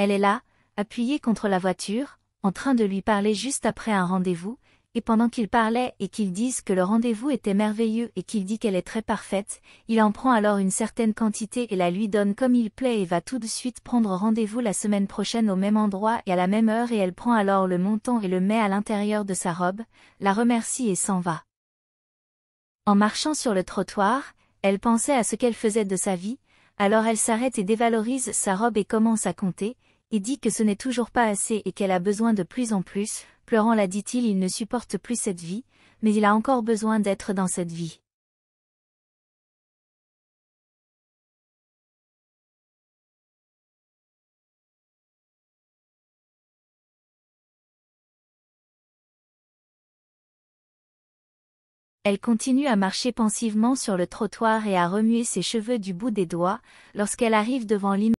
Elle est là, appuyée contre la voiture, en train de lui parler juste après un rendez-vous, et pendant qu'il parlait et qu'il dise que le rendez-vous était merveilleux et qu'il dit qu'elle est très parfaite, il en prend alors une certaine quantité et la lui donne comme il plaît et va tout de suite prendre rendez-vous la semaine prochaine au même endroit et à la même heure et elle prend alors le montant et le met à l'intérieur de sa robe, la remercie et s'en va. En marchant sur le trottoir, elle pensait à ce qu'elle faisait de sa vie, alors elle s'arrête et dévalorise sa robe et commence à compter, et dit que ce n'est toujours pas assez et qu'elle a besoin de plus en plus, pleurant la dit-il il ne supporte plus cette vie, mais il a encore besoin d'être dans cette vie. Elle continue à marcher pensivement sur le trottoir et à remuer ses cheveux du bout des doigts, lorsqu'elle arrive devant l'immeuble.